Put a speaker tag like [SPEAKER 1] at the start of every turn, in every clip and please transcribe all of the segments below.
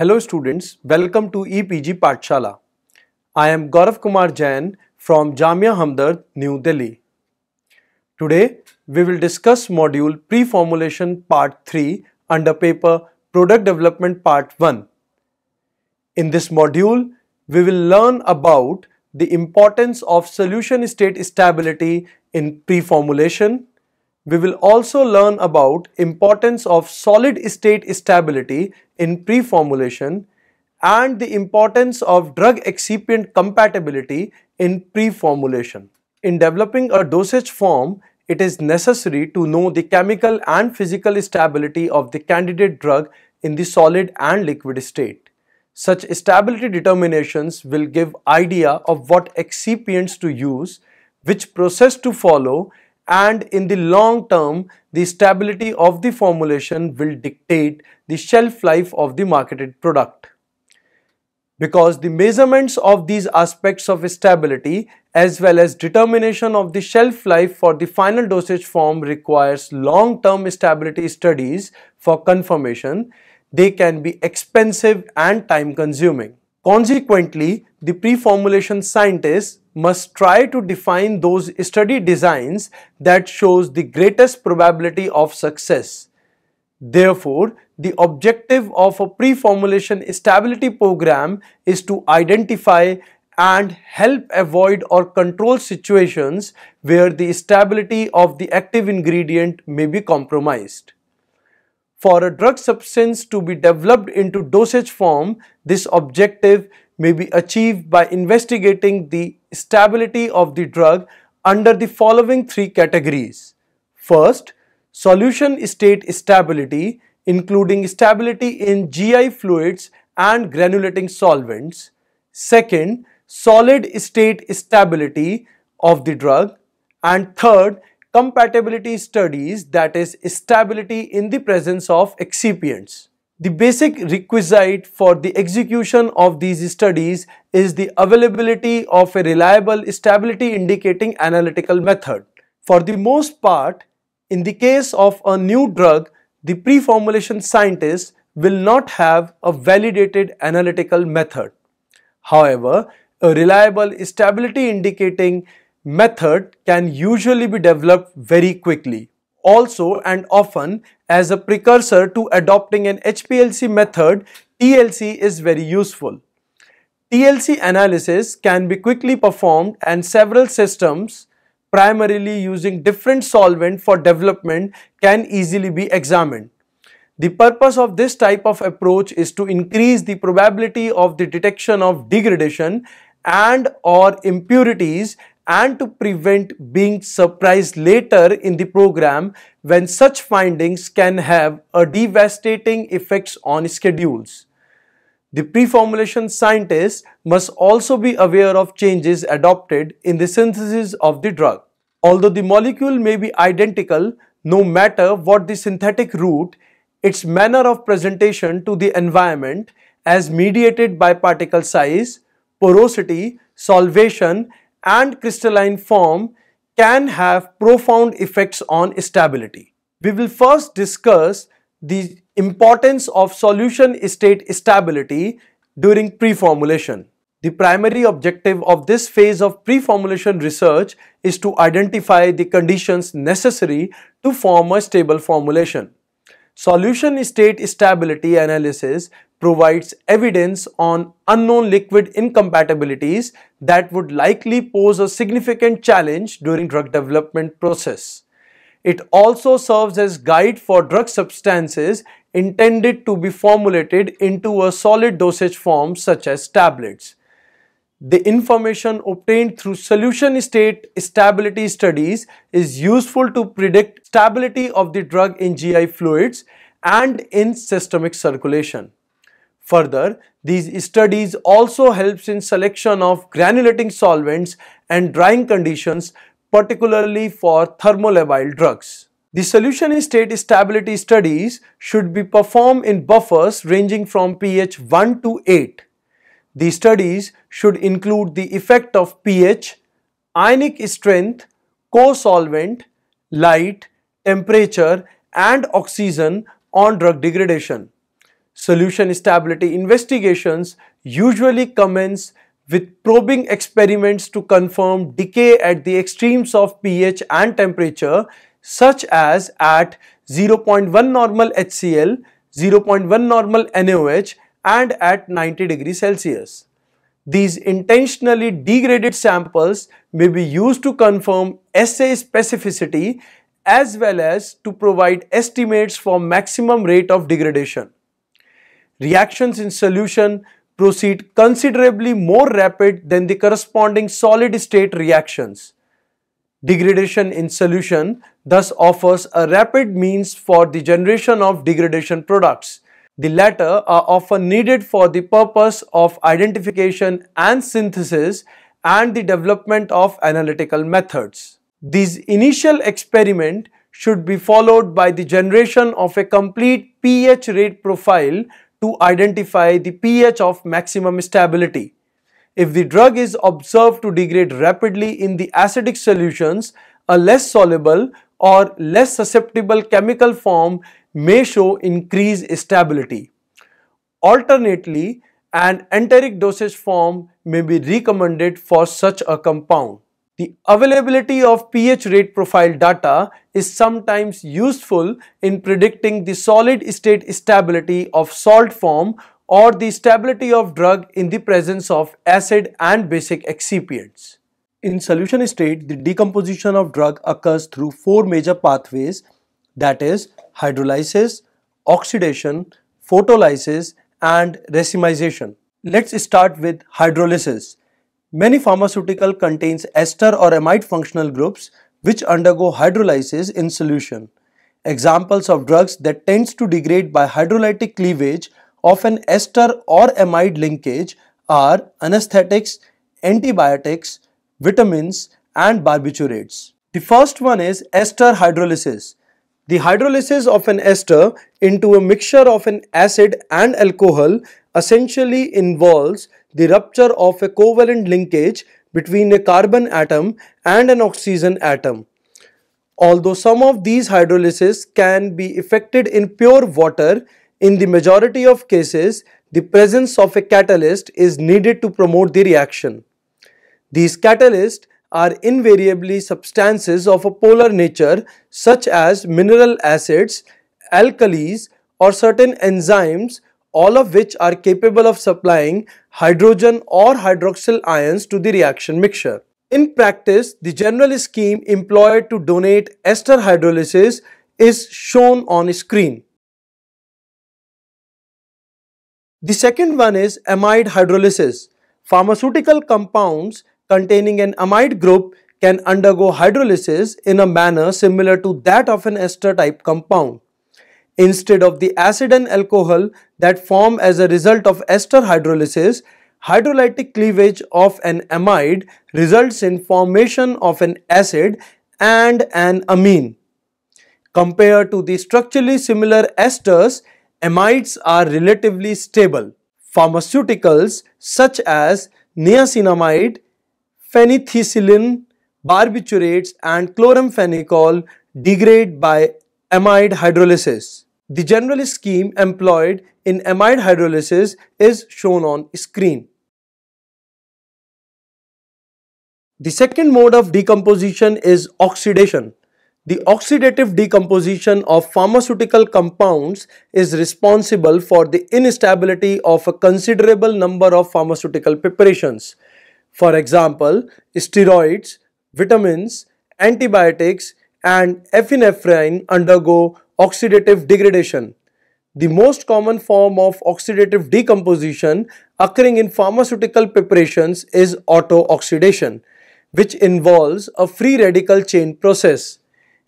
[SPEAKER 1] Hello students, welcome to EPG Patshala. I am Gaurav Kumar Jain from Jamia Hamdard, New Delhi. Today, we will discuss module Pre-formulation Part 3 under paper Product Development Part 1. In this module, we will learn about the importance of solution state stability in pre-formulation, we will also learn about importance of solid state stability in pre-formulation and the importance of drug excipient compatibility in pre-formulation. In developing a dosage form, it is necessary to know the chemical and physical stability of the candidate drug in the solid and liquid state. Such stability determinations will give idea of what excipients to use, which process to follow and in the long term the stability of the formulation will dictate the shelf life of the marketed product. Because the measurements of these aspects of stability as well as determination of the shelf life for the final dosage form requires long-term stability studies for confirmation, they can be expensive and time-consuming. Consequently, the pre-formulation scientist must try to define those study designs that shows the greatest probability of success. Therefore, the objective of a pre-formulation stability program is to identify and help avoid or control situations where the stability of the active ingredient may be compromised. For a drug substance to be developed into dosage form, this objective may be achieved by investigating the stability of the drug under the following three categories. First, solution state stability including stability in GI fluids and granulating solvents. Second, solid state stability of the drug. And third, compatibility studies that is stability in the presence of excipients. The basic requisite for the execution of these studies is the availability of a reliable stability indicating analytical method. For the most part, in the case of a new drug, the pre-formulation scientist will not have a validated analytical method. However, a reliable stability indicating method can usually be developed very quickly. Also and often as a precursor to adopting an HPLC method, TLC is very useful. TLC analysis can be quickly performed and several systems primarily using different solvent for development can easily be examined. The purpose of this type of approach is to increase the probability of the detection of degradation and or impurities and to prevent being surprised later in the program when such findings can have a devastating effects on schedules. The pre-formulation scientist must also be aware of changes adopted in the synthesis of the drug. Although the molecule may be identical, no matter what the synthetic route, its manner of presentation to the environment as mediated by particle size, porosity, solvation and crystalline form can have profound effects on stability. We will first discuss the importance of solution state stability during pre-formulation. The primary objective of this phase of pre-formulation research is to identify the conditions necessary to form a stable formulation. Solution state stability analysis provides evidence on unknown liquid incompatibilities that would likely pose a significant challenge during drug development process. It also serves as guide for drug substances intended to be formulated into a solid dosage form such as tablets. The information obtained through solution state stability studies is useful to predict stability of the drug in GI fluids and in systemic circulation. Further, these studies also helps in selection of granulating solvents and drying conditions particularly for thermolabile drugs. The solution state stability studies should be performed in buffers ranging from pH 1 to 8. The studies should include the effect of pH, ionic strength, co-solvent, light, temperature and oxygen on drug degradation. Solution stability investigations usually commence with probing experiments to confirm decay at the extremes of pH and temperature such as at 0.1 normal HCl, 0.1 normal NaOH and at 90 degrees Celsius. These intentionally degraded samples may be used to confirm assay specificity as well as to provide estimates for maximum rate of degradation reactions in solution proceed considerably more rapid than the corresponding solid state reactions. Degradation in solution thus offers a rapid means for the generation of degradation products. The latter are often needed for the purpose of identification and synthesis and the development of analytical methods. These initial experiment should be followed by the generation of a complete pH rate profile to identify the pH of maximum stability. If the drug is observed to degrade rapidly in the acidic solutions, a less soluble or less susceptible chemical form may show increased stability. Alternately, an enteric dosage form may be recommended for such a compound. The availability of pH rate profile data is sometimes useful in predicting the solid state stability of salt form or the stability of drug in the presence of acid and basic excipients. In solution state, the decomposition of drug occurs through four major pathways that is hydrolysis, oxidation, photolysis and racemization. Let's start with hydrolysis. Many pharmaceutical contains ester or amide functional groups which undergo hydrolysis in solution. Examples of drugs that tends to degrade by hydrolytic cleavage of an ester or amide linkage are anesthetics, antibiotics, vitamins and barbiturates. The first one is ester hydrolysis. The hydrolysis of an ester into a mixture of an acid and alcohol essentially involves the rupture of a covalent linkage between a carbon atom and an oxygen atom. Although some of these hydrolysis can be effected in pure water, in the majority of cases, the presence of a catalyst is needed to promote the reaction. These catalysts are invariably substances of a polar nature such as mineral acids, alkalis or certain enzymes all of which are capable of supplying hydrogen or hydroxyl ions to the reaction mixture. In practice, the general scheme employed to donate ester hydrolysis is shown on screen. The second one is amide hydrolysis. Pharmaceutical compounds containing an amide group can undergo hydrolysis in a manner similar to that of an ester type compound. Instead of the acid and alcohol that form as a result of ester hydrolysis, hydrolytic cleavage of an amide results in formation of an acid and an amine. Compared to the structurally similar esters, amides are relatively stable. Pharmaceuticals such as niacinamide, phenethicillin, barbiturates and chloramphenicol degrade by amide hydrolysis. The general scheme employed in amide hydrolysis is shown on screen. The second mode of decomposition is oxidation. The oxidative decomposition of pharmaceutical compounds is responsible for the instability of a considerable number of pharmaceutical preparations. For example, steroids, vitamins, antibiotics, and epinephrine undergo oxidative degradation. The most common form of oxidative decomposition occurring in pharmaceutical preparations is auto-oxidation, which involves a free radical chain process.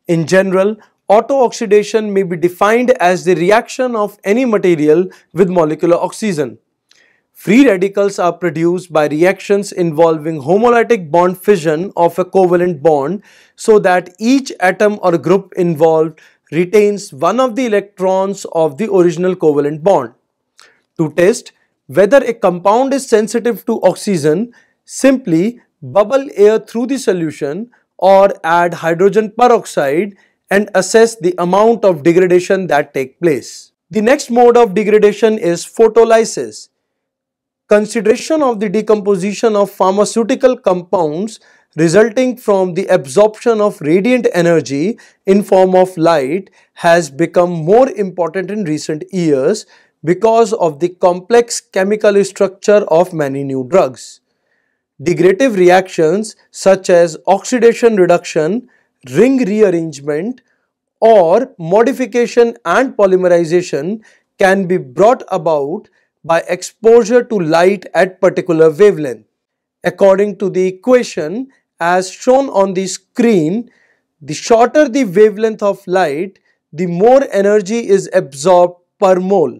[SPEAKER 1] In general, auto-oxidation may be defined as the reaction of any material with molecular oxygen. Free radicals are produced by reactions involving homolytic bond fission of a covalent bond so that each atom or group involved retains one of the electrons of the original covalent bond. To test whether a compound is sensitive to oxygen, simply bubble air through the solution or add hydrogen peroxide and assess the amount of degradation that take place. The next mode of degradation is photolysis consideration of the decomposition of pharmaceutical compounds resulting from the absorption of radiant energy in form of light has become more important in recent years because of the complex chemical structure of many new drugs. Degradative reactions such as oxidation reduction, ring rearrangement or modification and polymerization can be brought about by exposure to light at particular wavelength. According to the equation as shown on the screen, the shorter the wavelength of light, the more energy is absorbed per mole.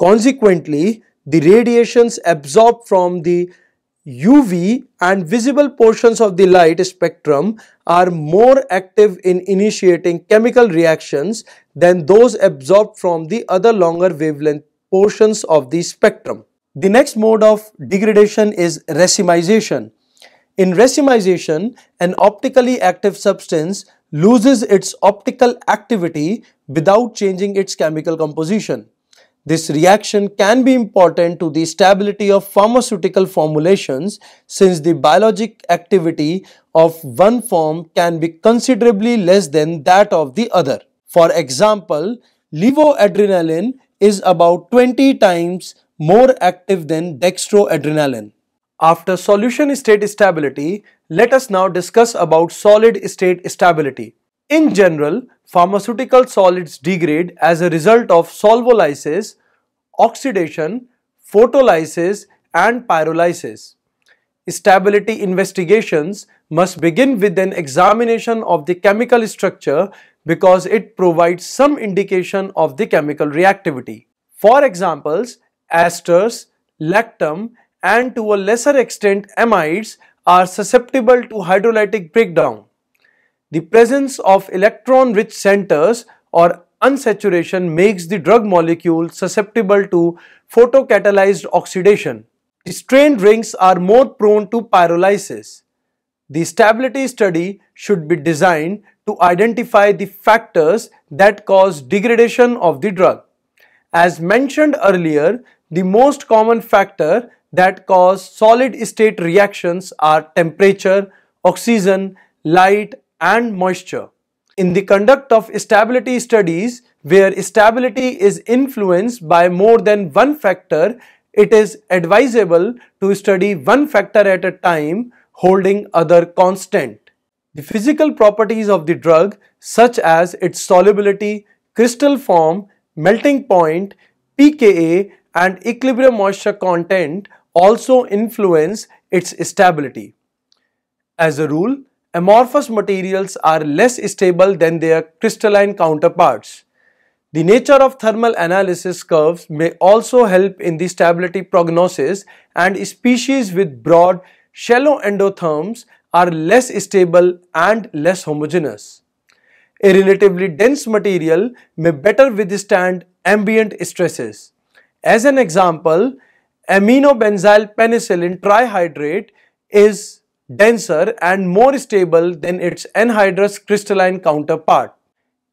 [SPEAKER 1] Consequently, the radiations absorbed from the UV and visible portions of the light spectrum are more active in initiating chemical reactions than those absorbed from the other longer wavelength portions of the spectrum. The next mode of degradation is racemization. In racemization, an optically active substance loses its optical activity without changing its chemical composition. This reaction can be important to the stability of pharmaceutical formulations since the biologic activity of one form can be considerably less than that of the other. For example, levoadrenaline is about 20 times more active than dextroadrenaline. After solution state stability, let us now discuss about solid state stability. In general, pharmaceutical solids degrade as a result of solvolysis, oxidation, photolysis and pyrolysis. Stability investigations must begin with an examination of the chemical structure because it provides some indication of the chemical reactivity. For examples, esters, lactam and to a lesser extent amides are susceptible to hydrolytic breakdown. The presence of electron-rich centers or unsaturation makes the drug molecule susceptible to photocatalyzed oxidation. The strained rings are more prone to pyrolysis. The stability study should be designed to identify the factors that cause degradation of the drug. As mentioned earlier, the most common factor that cause solid state reactions are temperature, oxygen, light and moisture. In the conduct of stability studies, where stability is influenced by more than one factor, it is advisable to study one factor at a time holding other constant. The physical properties of the drug such as its solubility, crystal form, melting point, pKa and equilibrium moisture content also influence its stability. As a rule, amorphous materials are less stable than their crystalline counterparts. The nature of thermal analysis curves may also help in the stability prognosis and species with broad, shallow endotherms are less stable and less homogeneous. A relatively dense material may better withstand ambient stresses. As an example, aminobenzyl penicillin trihydrate is denser and more stable than its anhydrous crystalline counterpart.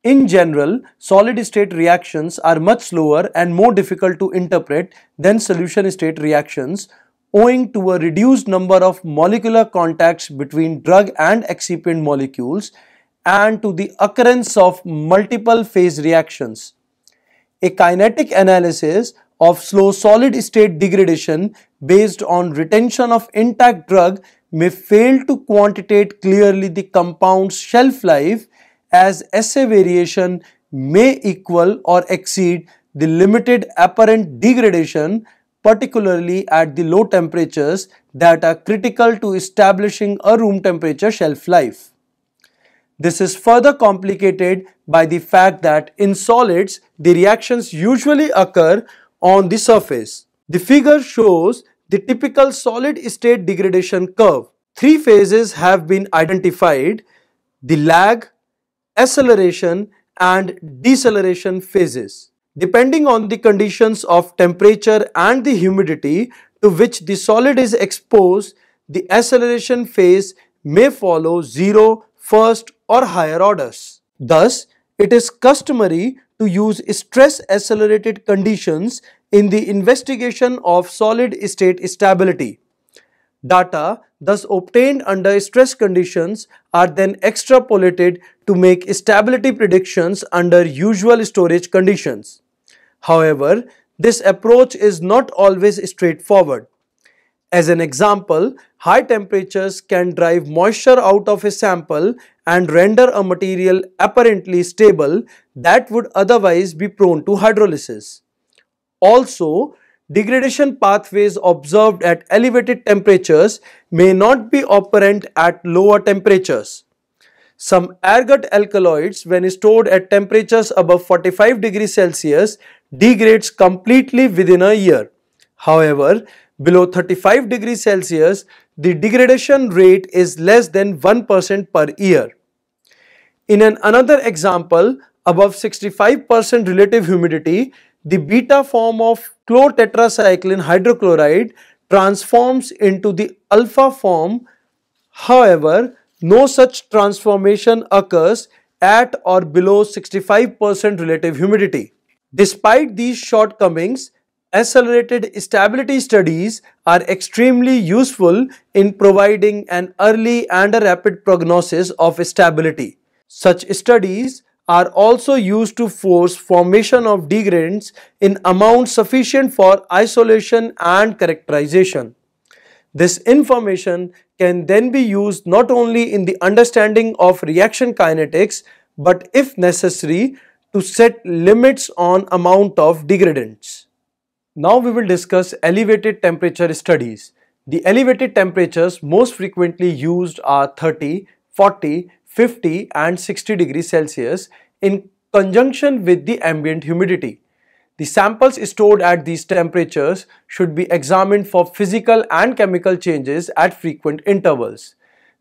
[SPEAKER 1] In general, solid state reactions are much slower and more difficult to interpret than solution state reactions owing to a reduced number of molecular contacts between drug and excipient molecules and to the occurrence of multiple phase reactions. A kinetic analysis of slow solid state degradation based on retention of intact drug may fail to quantitate clearly the compound's shelf life as assay variation may equal or exceed the limited apparent degradation particularly at the low temperatures that are critical to establishing a room temperature shelf life. This is further complicated by the fact that in solids, the reactions usually occur on the surface. The figure shows the typical solid state degradation curve. Three phases have been identified, the lag, acceleration and deceleration phases. Depending on the conditions of temperature and the humidity to which the solid is exposed, the acceleration phase may follow zero, first or higher orders. Thus, it is customary to use stress accelerated conditions in the investigation of solid state stability. Data thus obtained under stress conditions are then extrapolated to make stability predictions under usual storage conditions. However, this approach is not always straightforward. As an example, high temperatures can drive moisture out of a sample and render a material apparently stable that would otherwise be prone to hydrolysis. Also, degradation pathways observed at elevated temperatures may not be operant at lower temperatures. Some ergot alkaloids when stored at temperatures above 45 degrees Celsius degrades completely within a year. However, below 35 degrees Celsius, the degradation rate is less than 1% per year. In an another example, above 65% relative humidity, the beta form of chlorotetracycline hydrochloride transforms into the alpha form. However, no such transformation occurs at or below 65% relative humidity. Despite these shortcomings, accelerated stability studies are extremely useful in providing an early and a rapid prognosis of stability. Such studies are also used to force formation of degradants in amounts sufficient for isolation and characterization. This information can then be used not only in the understanding of reaction kinetics but if necessary to set limits on amount of degradants. Now we will discuss elevated temperature studies. The elevated temperatures most frequently used are 30, 40, 50 and 60 degrees Celsius in conjunction with the ambient humidity. The samples stored at these temperatures should be examined for physical and chemical changes at frequent intervals.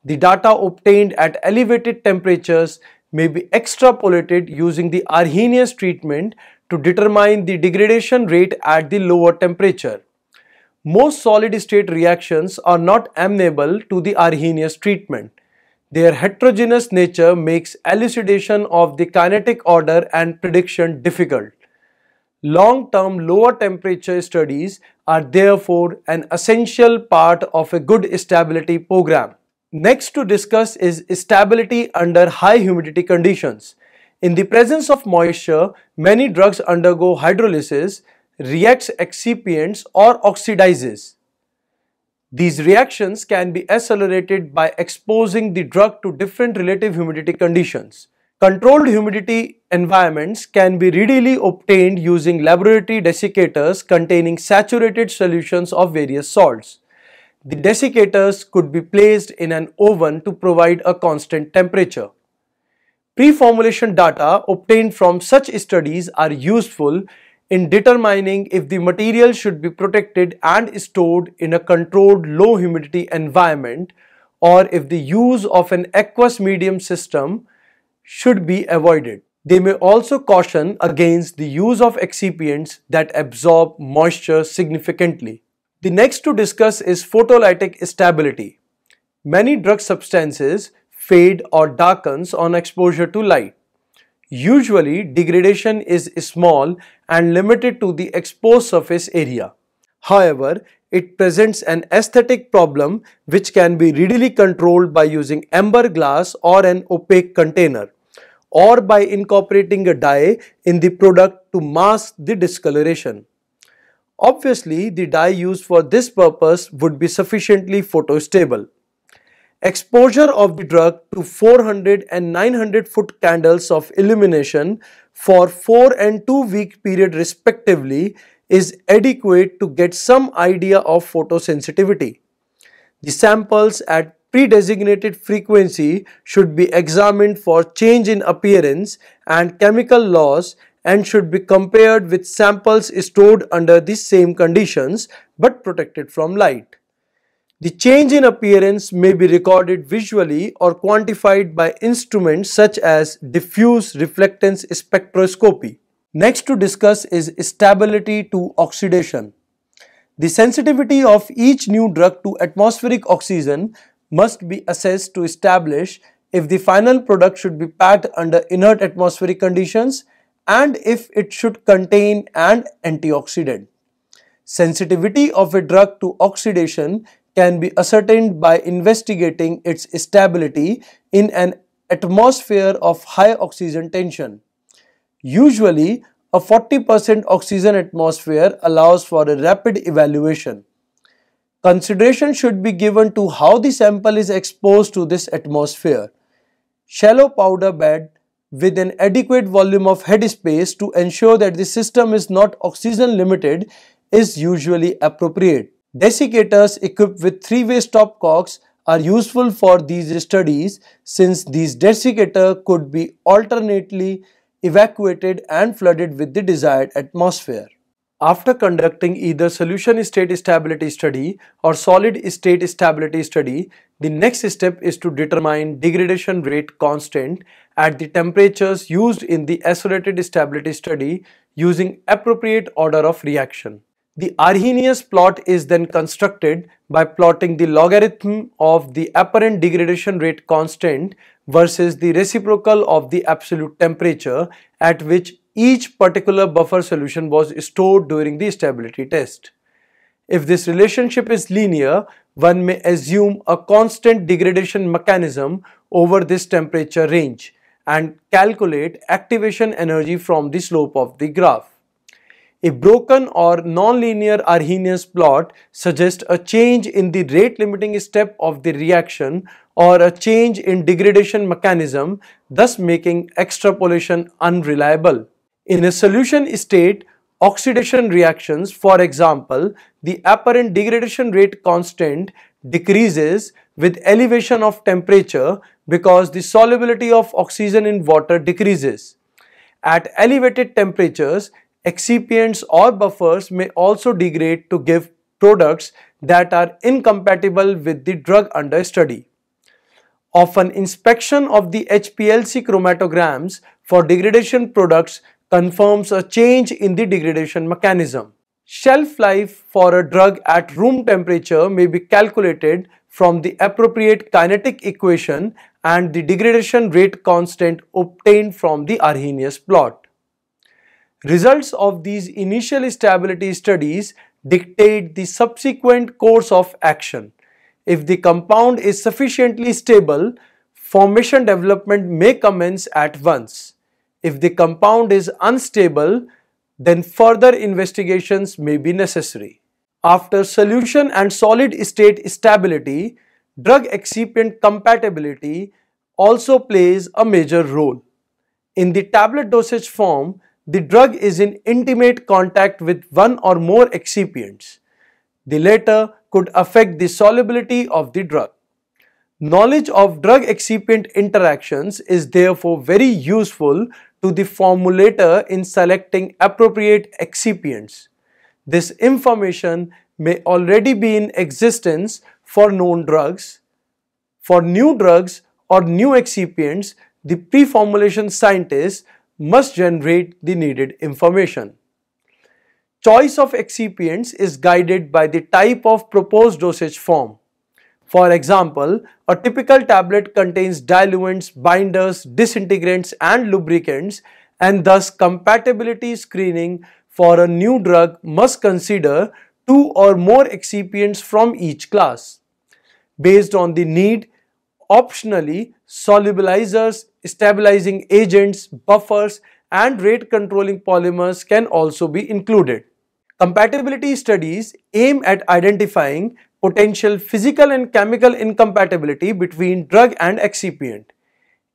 [SPEAKER 1] The data obtained at elevated temperatures may be extrapolated using the Arrhenius treatment to determine the degradation rate at the lower temperature. Most solid-state reactions are not amenable to the Arrhenius treatment. Their heterogeneous nature makes elucidation of the kinetic order and prediction difficult. Long-term lower temperature studies are therefore an essential part of a good stability program. Next to discuss is stability under high humidity conditions. In the presence of moisture, many drugs undergo hydrolysis, reacts excipients or oxidizes. These reactions can be accelerated by exposing the drug to different relative humidity conditions. Controlled humidity environments can be readily obtained using laboratory desiccators containing saturated solutions of various salts. The desiccators could be placed in an oven to provide a constant temperature. Pre-formulation data obtained from such studies are useful in determining if the material should be protected and stored in a controlled low humidity environment or if the use of an aqueous medium system should be avoided. They may also caution against the use of excipients that absorb moisture significantly. The next to discuss is photolytic stability. Many drug substances fade or darkens on exposure to light. Usually, degradation is small and limited to the exposed surface area. However, it presents an aesthetic problem which can be readily controlled by using amber glass or an opaque container or by incorporating a dye in the product to mask the discoloration. Obviously, the dye used for this purpose would be sufficiently photostable. Exposure of the drug to 400 and 900 foot candles of illumination for 4 and 2 week period respectively is adequate to get some idea of photosensitivity. The samples at pre-designated frequency should be examined for change in appearance and chemical loss and should be compared with samples stored under the same conditions but protected from light. The change in appearance may be recorded visually or quantified by instruments such as diffuse reflectance spectroscopy. Next to discuss is stability to oxidation. The sensitivity of each new drug to atmospheric oxygen must be assessed to establish if the final product should be packed under inert atmospheric conditions and if it should contain an antioxidant. Sensitivity of a drug to oxidation can be ascertained by investigating its stability in an atmosphere of high oxygen tension. Usually, a 40% oxygen atmosphere allows for a rapid evaluation. Consideration should be given to how the sample is exposed to this atmosphere. Shallow powder bed with an adequate volume of head space to ensure that the system is not oxygen limited is usually appropriate. Desiccators equipped with three-way stopcocks are useful for these studies since these desiccator could be alternately evacuated and flooded with the desired atmosphere. After conducting either solution state stability study or solid state stability study, the next step is to determine degradation rate constant at the temperatures used in the isolated stability study using appropriate order of reaction. The Arrhenius plot is then constructed by plotting the logarithm of the apparent degradation rate constant versus the reciprocal of the absolute temperature at which each particular buffer solution was stored during the stability test. If this relationship is linear, one may assume a constant degradation mechanism over this temperature range and calculate activation energy from the slope of the graph. A broken or nonlinear Arrhenius plot suggests a change in the rate limiting step of the reaction or a change in degradation mechanism, thus making extrapolation unreliable. In a solution state, oxidation reactions, for example, the apparent degradation rate constant decreases with elevation of temperature because the solubility of oxygen in water decreases. At elevated temperatures, excipients or buffers may also degrade to give products that are incompatible with the drug under study. Often inspection of the HPLC chromatograms for degradation products confirms a change in the degradation mechanism. Shelf life for a drug at room temperature may be calculated from the appropriate kinetic equation and the degradation rate constant obtained from the Arrhenius plot. Results of these initial stability studies dictate the subsequent course of action. If the compound is sufficiently stable, formation development may commence at once. If the compound is unstable, then further investigations may be necessary. After solution and solid state stability, drug excipient compatibility also plays a major role. In the tablet dosage form, the drug is in intimate contact with one or more excipients. The latter could affect the solubility of the drug. Knowledge of drug excipient interactions is therefore very useful to the formulator in selecting appropriate excipients. This information may already be in existence for known drugs. For new drugs or new excipients, the pre-formulation scientists must generate the needed information. Choice of excipients is guided by the type of proposed dosage form. For example, a typical tablet contains diluents, binders, disintegrants and lubricants and thus compatibility screening for a new drug must consider two or more excipients from each class. Based on the need, optionally solubilizers, stabilizing agents, buffers and rate controlling polymers can also be included. Compatibility studies aim at identifying potential physical and chemical incompatibility between drug and excipient.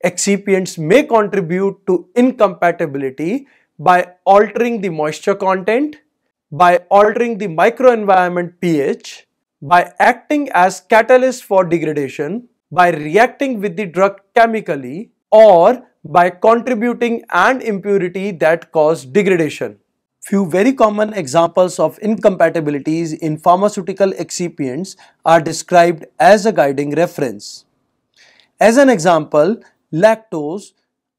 [SPEAKER 1] Excipients may contribute to incompatibility by altering the moisture content, by altering the microenvironment pH, by acting as catalyst for degradation, by reacting with the drug chemically, or by contributing an impurity that cause degradation. Few very common examples of incompatibilities in pharmaceutical excipients are described as a guiding reference. As an example, lactose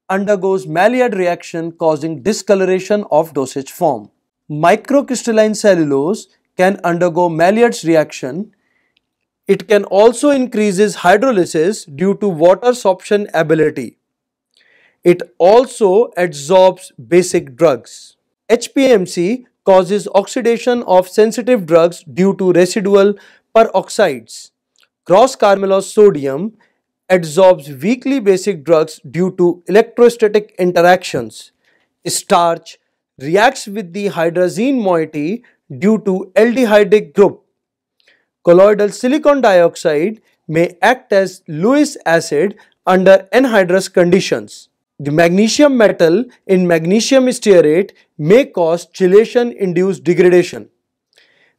[SPEAKER 1] undergoes Maillard reaction causing discoloration of dosage form. Microcrystalline cellulose can undergo Maillard's reaction. It can also increases hydrolysis due to water sorption ability. It also adsorbs basic drugs. HPMC causes oxidation of sensitive drugs due to residual peroxides. Gross carmelose sodium adsorbs weakly basic drugs due to electrostatic interactions. Starch reacts with the hydrazine moiety due to aldehydic group. Colloidal silicon dioxide may act as Lewis acid under anhydrous conditions. The magnesium metal in magnesium stearate may cause chelation induced degradation.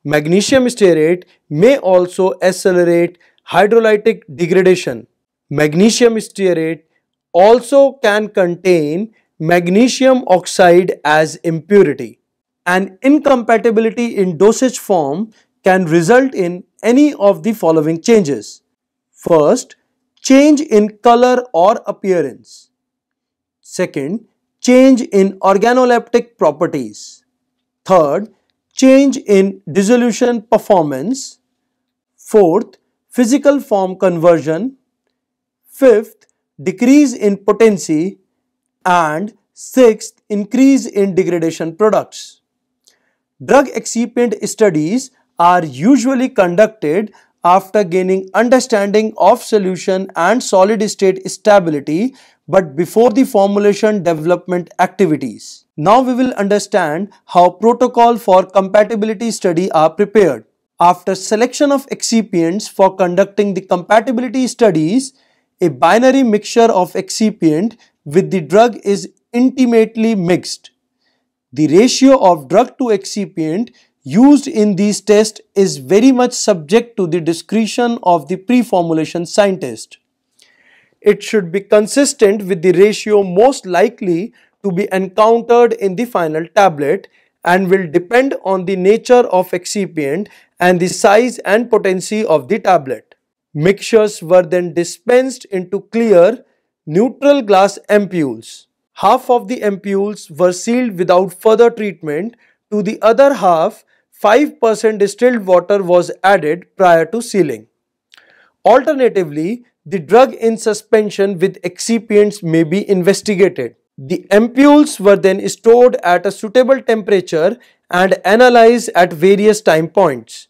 [SPEAKER 1] Magnesium stearate may also accelerate hydrolytic degradation. Magnesium stearate also can contain magnesium oxide as impurity. An incompatibility in dosage form can result in any of the following changes. First, change in color or appearance. Second, change in organoleptic properties. Third, change in dissolution performance. Fourth, physical form conversion. Fifth, decrease in potency. And sixth, increase in degradation products. Drug excipient studies are usually conducted after gaining understanding of solution and solid state stability but before the formulation development activities. Now we will understand how protocol for compatibility study are prepared. After selection of excipients for conducting the compatibility studies, a binary mixture of excipient with the drug is intimately mixed. The ratio of drug to excipient used in these tests is very much subject to the discretion of the pre-formulation scientist it should be consistent with the ratio most likely to be encountered in the final tablet and will depend on the nature of excipient and the size and potency of the tablet. Mixtures were then dispensed into clear, neutral glass ampules. Half of the ampules were sealed without further treatment. To the other half, 5% distilled water was added prior to sealing. Alternatively, the drug in suspension with excipients may be investigated. The ampules were then stored at a suitable temperature and analyzed at various time points.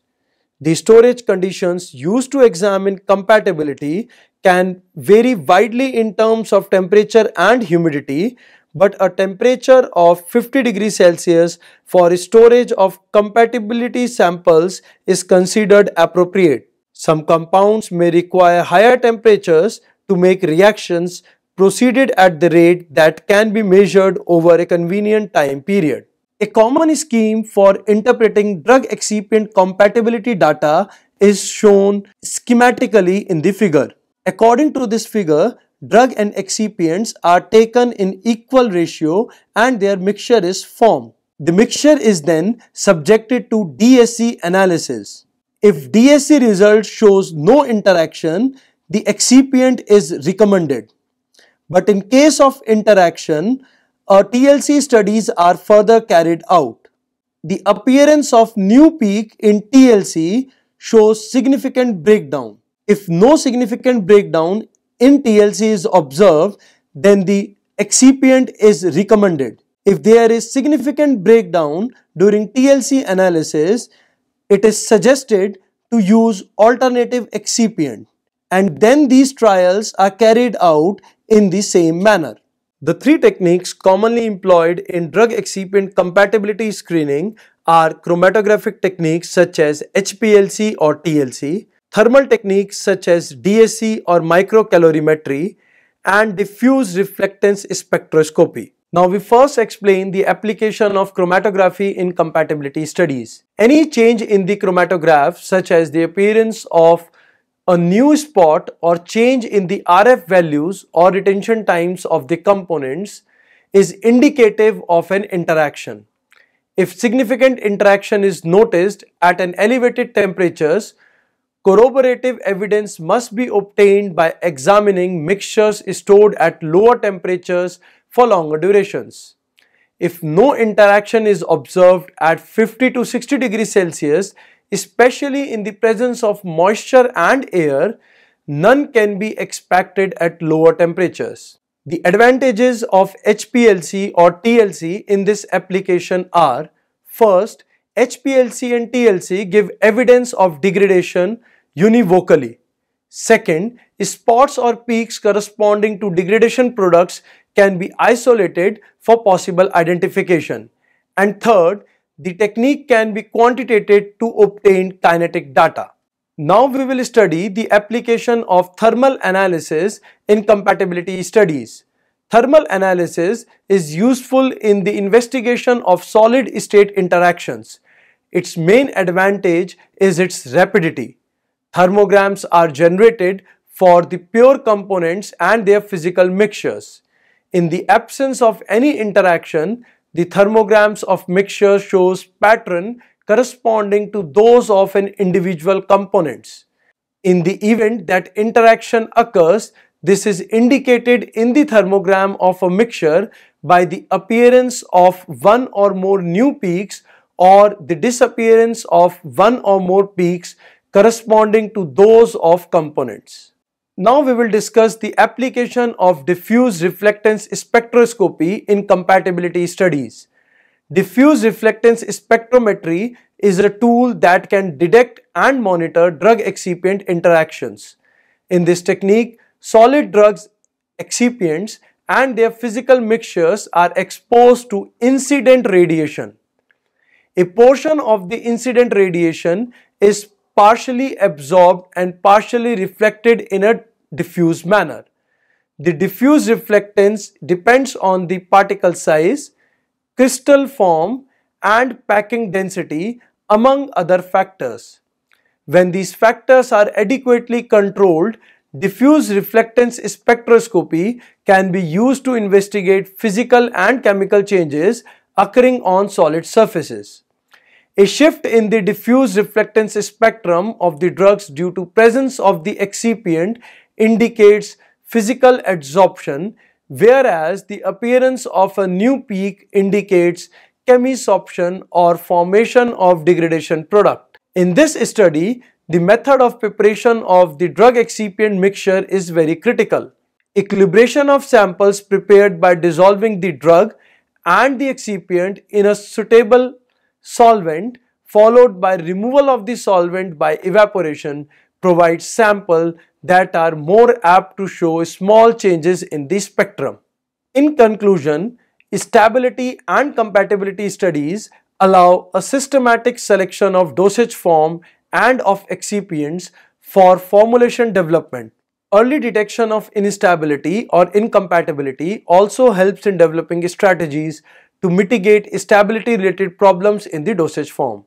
[SPEAKER 1] The storage conditions used to examine compatibility can vary widely in terms of temperature and humidity, but a temperature of 50 degrees Celsius for storage of compatibility samples is considered appropriate. Some compounds may require higher temperatures to make reactions proceeded at the rate that can be measured over a convenient time period. A common scheme for interpreting drug excipient compatibility data is shown schematically in the figure. According to this figure, drug and excipients are taken in equal ratio and their mixture is formed. The mixture is then subjected to DSC analysis. If DSC result shows no interaction, the excipient is recommended. But in case of interaction, TLC studies are further carried out. The appearance of new peak in TLC shows significant breakdown. If no significant breakdown in TLC is observed, then the excipient is recommended. If there is significant breakdown during TLC analysis, it is suggested to use alternative excipient and then these trials are carried out in the same manner. The three techniques commonly employed in drug excipient compatibility screening are chromatographic techniques such as HPLC or TLC, thermal techniques such as DSC or microcalorimetry, and diffuse reflectance spectroscopy. Now we first explain the application of chromatography in compatibility studies. Any change in the chromatograph such as the appearance of a new spot or change in the RF values or retention times of the components is indicative of an interaction. If significant interaction is noticed at an elevated temperatures, Corroborative evidence must be obtained by examining mixtures stored at lower temperatures for longer durations. If no interaction is observed at 50 to 60 degrees Celsius, especially in the presence of moisture and air, none can be expected at lower temperatures. The advantages of HPLC or TLC in this application are first, HPLC and TLC give evidence of degradation univocally. Second, spots or peaks corresponding to degradation products can be isolated for possible identification. And third, the technique can be quantitated to obtain kinetic data. Now we will study the application of thermal analysis in compatibility studies. Thermal analysis is useful in the investigation of solid state interactions. Its main advantage is its rapidity. Thermograms are generated for the pure components and their physical mixtures. In the absence of any interaction, the thermograms of mixture shows pattern corresponding to those of an individual components. In the event that interaction occurs, this is indicated in the thermogram of a mixture by the appearance of one or more new peaks or the disappearance of one or more peaks corresponding to those of components. Now we will discuss the application of diffuse reflectance spectroscopy in compatibility studies. Diffuse reflectance spectrometry is a tool that can detect and monitor drug excipient interactions. In this technique, solid drugs excipients and their physical mixtures are exposed to incident radiation. A portion of the incident radiation is partially absorbed and partially reflected in a diffuse manner. The diffuse reflectance depends on the particle size, crystal form and packing density among other factors. When these factors are adequately controlled, diffuse reflectance spectroscopy can be used to investigate physical and chemical changes occurring on solid surfaces. A shift in the diffuse reflectance spectrum of the drugs due to presence of the excipient indicates physical adsorption whereas the appearance of a new peak indicates chemisorption or formation of degradation product. In this study, the method of preparation of the drug excipient mixture is very critical. Equilibration of samples prepared by dissolving the drug and the excipient in a suitable solvent followed by removal of the solvent by evaporation provides sample that are more apt to show small changes in the spectrum. In conclusion, stability and compatibility studies allow a systematic selection of dosage form and of excipients for formulation development. Early detection of instability or incompatibility also helps in developing strategies to mitigate stability related problems in the dosage form.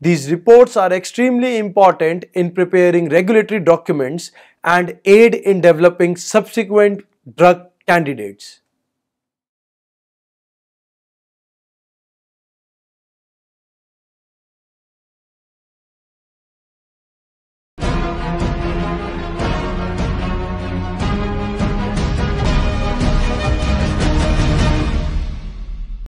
[SPEAKER 1] These reports are extremely important in preparing regulatory documents and aid in developing subsequent drug candidates.